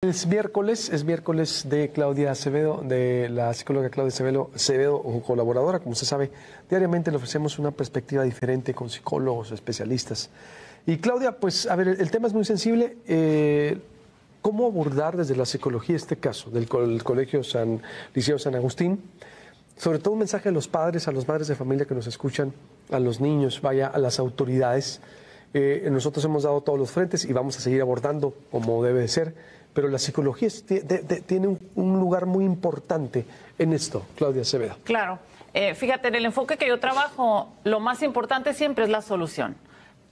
Es miércoles, es miércoles de Claudia Acevedo, de la psicóloga Claudia Acevedo, colaboradora, como se sabe, diariamente le ofrecemos una perspectiva diferente con psicólogos, especialistas. Y Claudia, pues, a ver, el tema es muy sensible. Eh, ¿Cómo abordar desde la psicología este caso del Colegio San Liceo San Agustín? Sobre todo un mensaje a los padres, a los madres de familia que nos escuchan, a los niños, vaya, a las autoridades. Eh, nosotros hemos dado todos los frentes y vamos a seguir abordando como debe de ser pero la psicología tiene un, lugar muy importante en esto, Claudia Acevedo. Claro, eh, fíjate, en el enfoque que yo trabajo, lo más importante siempre es la solución.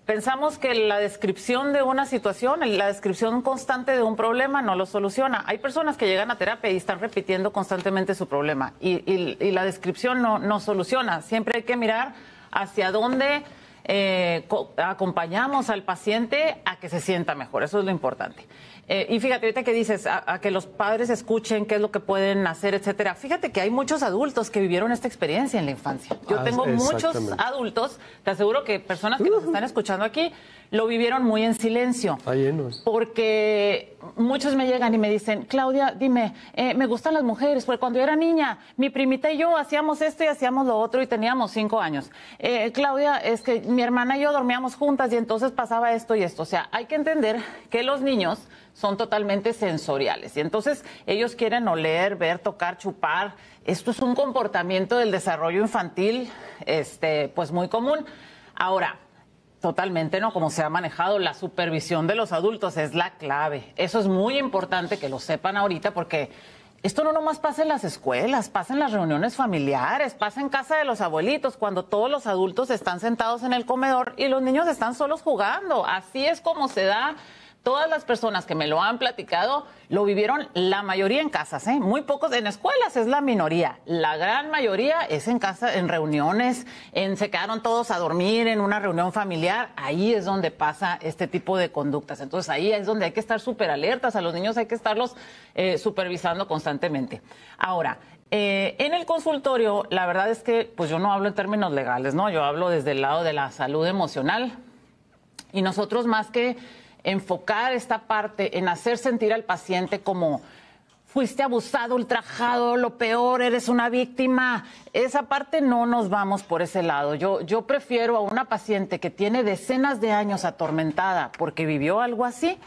Pensamos que la descripción de una situación, la descripción constante de un problema no lo soluciona. Hay personas que llegan a terapia y están repitiendo constantemente su problema y, la descripción no, soluciona. Siempre hay que mirar hacia dónde eh, acompañamos al paciente a que se sienta mejor. Eso es lo importante. Eh, y fíjate, ahorita que dices, a, que los padres escuchen qué es lo que pueden hacer, etcétera. Fíjate que hay muchos adultos que vivieron esta experiencia en la infancia. Yo ah, tengo muchos adultos, te aseguro que personas que nos están escuchando aquí lo vivieron muy en silencio. Ahí porque muchos me llegan y me dicen, Claudia, dime, eh, me gustan las mujeres, porque cuando yo era niña, mi primita y yo hacíamos esto y hacíamos lo otro y teníamos cinco años. Eh, Claudia, es que mi hermana y yo dormíamos juntas y entonces pasaba esto y esto. O sea, hay que entender que los niños son totalmente sensoriales. Y entonces ellos quieren oler, ver, tocar, chupar. Esto es un comportamiento del desarrollo infantil, este, pues muy común. Ahora, Totalmente, ¿no? Como se ha manejado, la supervisión de los adultos es la clave. Eso es muy importante que lo sepan ahorita porque esto no nomás pasa en las escuelas, pasa en las reuniones familiares, pasa en casa de los abuelitos, cuando todos los adultos están sentados en el comedor y los niños están solos jugando. Así es como se da todas las personas que me lo han platicado lo vivieron la mayoría en casas, ¿eh? muy pocos en escuelas es la minoría, la gran mayoría es en casa, en reuniones, en se quedaron todos a dormir en una reunión familiar, ahí es donde pasa este tipo de conductas, entonces ahí es donde hay que estar súper alertas, a los niños hay que estarlos eh, supervisando constantemente. Ahora, eh, en el consultorio, la verdad es que pues yo no hablo en términos legales, ¿no? Yo hablo desde el lado de la salud emocional y nosotros más que enfocar esta parte en hacer sentir al paciente como fuiste abusado, ultrajado, lo peor, eres una víctima. Esa parte no nos vamos por ese lado. Yo, yo prefiero a una paciente que tiene decenas de años atormentada porque vivió algo así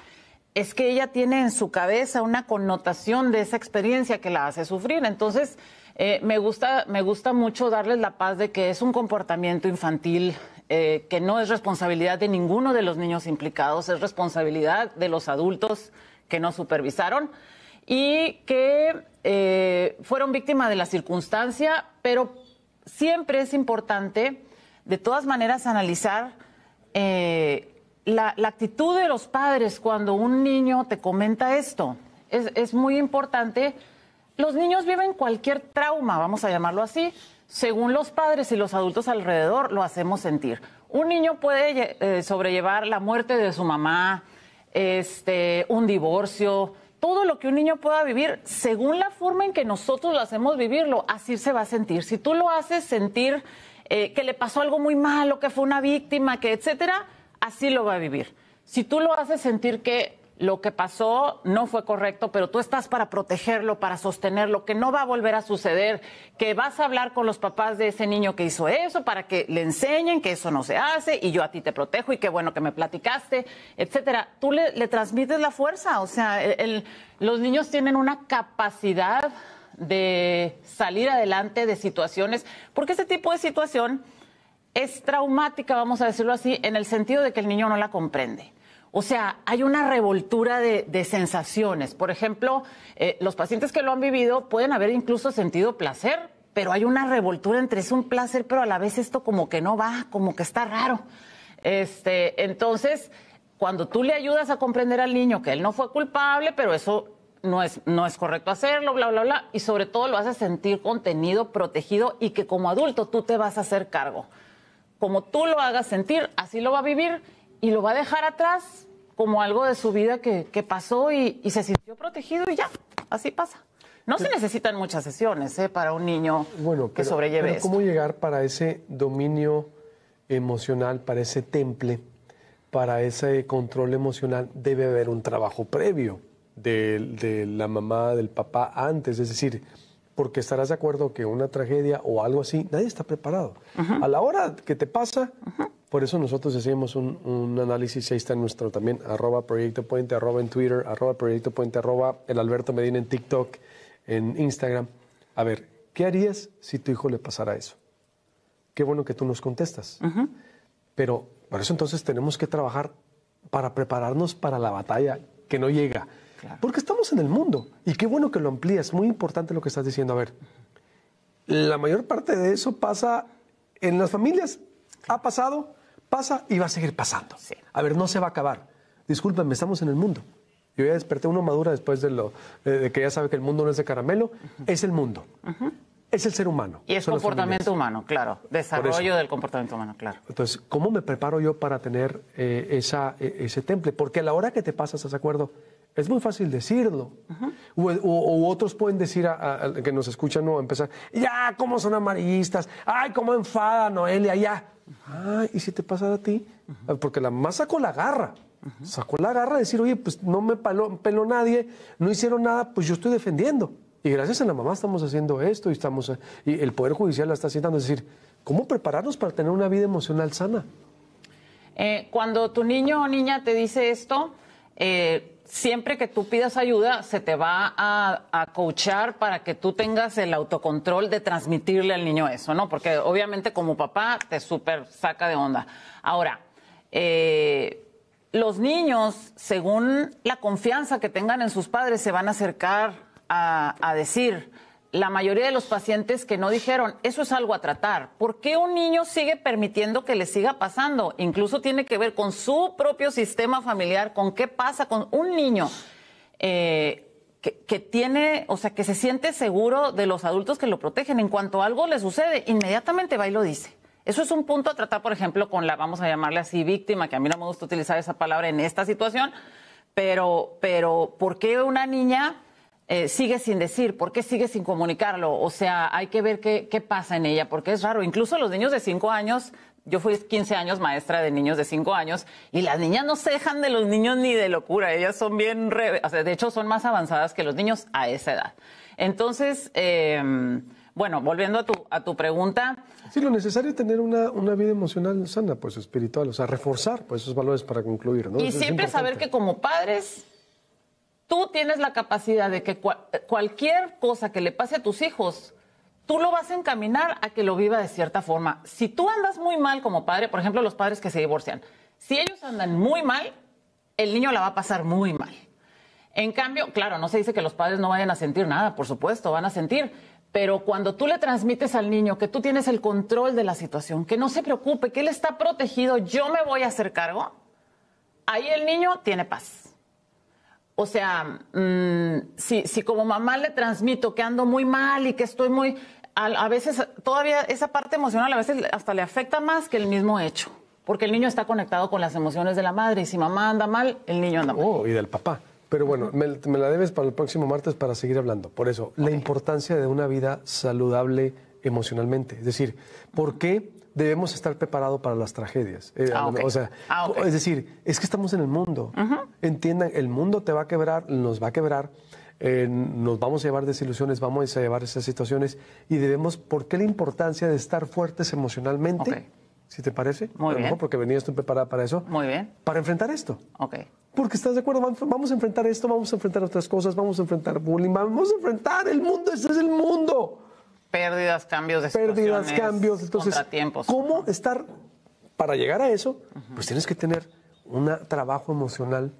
es que ella tiene en su cabeza una connotación de esa experiencia que la hace sufrir. Entonces, eh, me, gusta, me gusta mucho darles la paz de que es un comportamiento infantil eh, que no es responsabilidad de ninguno de los niños implicados, es responsabilidad de los adultos que no supervisaron y que eh, fueron víctimas de la circunstancia, pero siempre es importante, de todas maneras, analizar la, actitud de los padres cuando un niño te comenta esto es, muy importante. Los niños viven cualquier trauma, vamos a llamarlo así, según los padres y los adultos alrededor lo hacemos sentir. Un niño puede eh, sobrellevar la muerte de su mamá, este, un divorcio, todo lo que un niño pueda vivir, según la forma en que nosotros lo hacemos vivirlo, así se va a sentir. Si tú lo haces sentir eh, que le pasó algo muy malo, que fue una víctima, que etcétera, así lo va a vivir. Si tú lo haces sentir que lo que pasó no fue correcto, pero tú estás para protegerlo, para sostenerlo, que no va a volver a suceder, que vas a hablar con los papás de ese niño que hizo eso para que le enseñen que eso no se hace y yo a ti te protejo y qué bueno que me platicaste, etcétera. Tú le, transmites la fuerza, o sea, los niños tienen una capacidad de salir adelante de situaciones, porque ese tipo de situación es traumática, vamos a decirlo así, en el sentido de que el niño no la comprende. O sea, hay una revoltura de, sensaciones. Por ejemplo, eh, los pacientes que lo han vivido pueden haber incluso sentido placer, pero hay una revoltura entre es un placer, pero a la vez esto como que no va, como que está raro. Este, entonces, cuando tú le ayudas a comprender al niño que él no fue culpable, pero eso no es, no es correcto hacerlo, bla, bla, bla, y sobre todo lo haces sentir contenido, protegido y que como adulto tú te vas a hacer cargo como tú lo hagas sentir, así lo va a vivir y lo va a dejar atrás como algo de su vida que, pasó y, se sintió protegido y ya, así pasa. No se necesitan muchas sesiones ¿eh? para un niño que sobrelleve pero ¿Cómo llegar para ese dominio emocional, para ese temple, para ese control emocional? Debe haber un trabajo previo de, de la mamá, del papá antes. Es decir, porque estarás de acuerdo que una tragedia o algo así, nadie está preparado. A la hora que te pasa, por eso nosotros hacemos un, análisis, ahí está en nuestro también, arroba Proyecto Puente, arroba en Twitter, arroba Proyecto Puente, arroba el Alberto Medina en TikTok, en Instagram. A ver, ¿qué harías si tu hijo le pasara eso? Qué bueno que tú nos contestas. Pero por eso entonces tenemos que trabajar para prepararnos para la batalla que no llega. Porque estamos en el mundo. Y qué bueno que lo amplías. Muy importante lo que estás diciendo. A ver, la mayor parte de eso pasa en las familias. Ha pasado, pasa y va a seguir pasando. A ver, no se va a acabar. discúlpenme estamos en el mundo. Yo ya desperté una madura después de, lo, eh, de que ya sabe que el mundo no es de caramelo. Es el mundo. Es el ser humano. Y es comportamiento humano, claro. Desarrollo del comportamiento humano, claro. Entonces, ¿cómo me preparo yo para tener eh, esa, eh, ese temple? Porque a la hora que te pasas ese acuerdo, es muy fácil decirlo. O, otros pueden decir que nos escuchan o empezar, ya, cómo son amarillistas, ay, cómo enfada Noelia, ya. Ay, y si te pasa a ti, porque la mamá sacó la garra. Sacó la garra de decir, oye, pues no me peló nadie, no hicieron nada, pues yo estoy defendiendo. Y gracias a la mamá estamos haciendo esto y, estamos, y el Poder Judicial la está haciendo. Es decir, ¿cómo prepararnos para tener una vida emocional sana? Eh, cuando tu niño o niña te dice esto, eh, siempre que tú pidas ayuda, se te va a, a coachar para que tú tengas el autocontrol de transmitirle al niño eso, ¿no? Porque obviamente como papá te súper saca de onda. Ahora, eh, los niños, según la confianza que tengan en sus padres, se van a acercar a decir la mayoría de los pacientes que no dijeron, eso es algo a tratar. ¿Por qué un niño sigue permitiendo que le siga pasando? Incluso tiene que ver con su propio sistema familiar, con qué pasa con un niño eh, que, tiene, o sea, que se siente seguro de los adultos que lo protegen. En cuanto algo le sucede, inmediatamente va y lo dice. Eso es un punto a tratar, por ejemplo, con la, vamos a llamarle así, víctima, que a mí no me gusta utilizar esa palabra en esta situación, pero, pero ¿por qué una niña eh, sigue sin decir, por qué sigue sin comunicarlo. O sea, hay que ver qué, pasa en ella, porque es raro. Incluso los niños de 5 años, yo fui 15 años maestra de niños de 5 años, y las niñas no se dejan de los niños ni de locura. Ellas son bien, o sea, de hecho, son más avanzadas que los niños a esa edad. Entonces, eh, bueno, volviendo a tu, a tu pregunta. Sí, lo necesario es tener una, vida emocional sana, pues espiritual, o sea, reforzar pues, esos valores para concluir. ¿no? Y siempre saber que como padres tú tienes la capacidad de que cualquier cosa que le pase a tus hijos, tú lo vas a encaminar a que lo viva de cierta forma. Si tú andas muy mal como padre, por ejemplo, los padres que se divorcian, si ellos andan muy mal, el niño la va a pasar muy mal. En cambio, claro, no se dice que los padres no vayan a sentir nada, por supuesto, van a sentir, pero cuando tú le transmites al niño que tú tienes el control de la situación, que no se preocupe, que él está protegido, yo me voy a hacer cargo, ahí el niño tiene paz. O sea, mm, si, como mamá le transmito que ando muy mal y que estoy muy... A, veces todavía esa parte emocional a veces hasta le afecta más que el mismo hecho. Porque el niño está conectado con las emociones de la madre y si mamá anda mal, el niño anda mal. Oh, y del papá. Pero bueno, me, la debes para el próximo martes para seguir hablando. Por eso, la importancia de una vida saludable emocionalmente. Es decir, ¿por qué debemos estar preparados para las tragedias. Eh, ah, o sea, ah, es decir, es que estamos en el mundo. Entiendan, el mundo te va a quebrar, nos va a quebrar. Eh, nos vamos a llevar desilusiones, vamos a llevar esas situaciones y debemos, ¿por qué la importancia de estar fuertes emocionalmente? Si te parece, Muy bien. porque venías tú preparada para eso. Muy bien. Para enfrentar esto. Ok. Porque estás de acuerdo, vamos a enfrentar esto, vamos a enfrentar otras cosas, vamos a enfrentar bullying, vamos a enfrentar el mundo, este es el mundo. Pérdidas, cambios de Pérdidas, cambios, entonces, ¿cómo estar para llegar a eso? Pues tienes que tener un trabajo emocional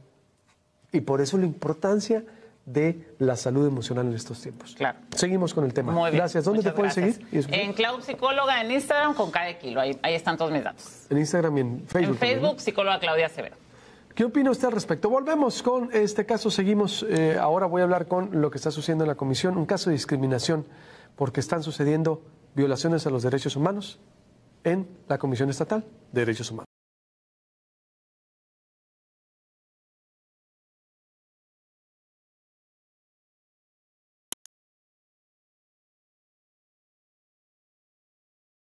y por eso la importancia de la salud emocional en estos tiempos. Claro. Seguimos con el tema. Muy bien. Gracias. ¿Dónde te puedes seguir? En Cloud Psicóloga, en Instagram con cada kilo. Ahí, están todos mis datos. En Instagram y en Facebook. En Facebook, Psicóloga Claudia Severo. ¿Qué opina usted al respecto? Volvemos con este caso. Seguimos. Eh, ahora voy a hablar con lo que está sucediendo en la comisión. Un caso de discriminación porque están sucediendo violaciones a los derechos humanos en la Comisión Estatal de Derechos Humanos.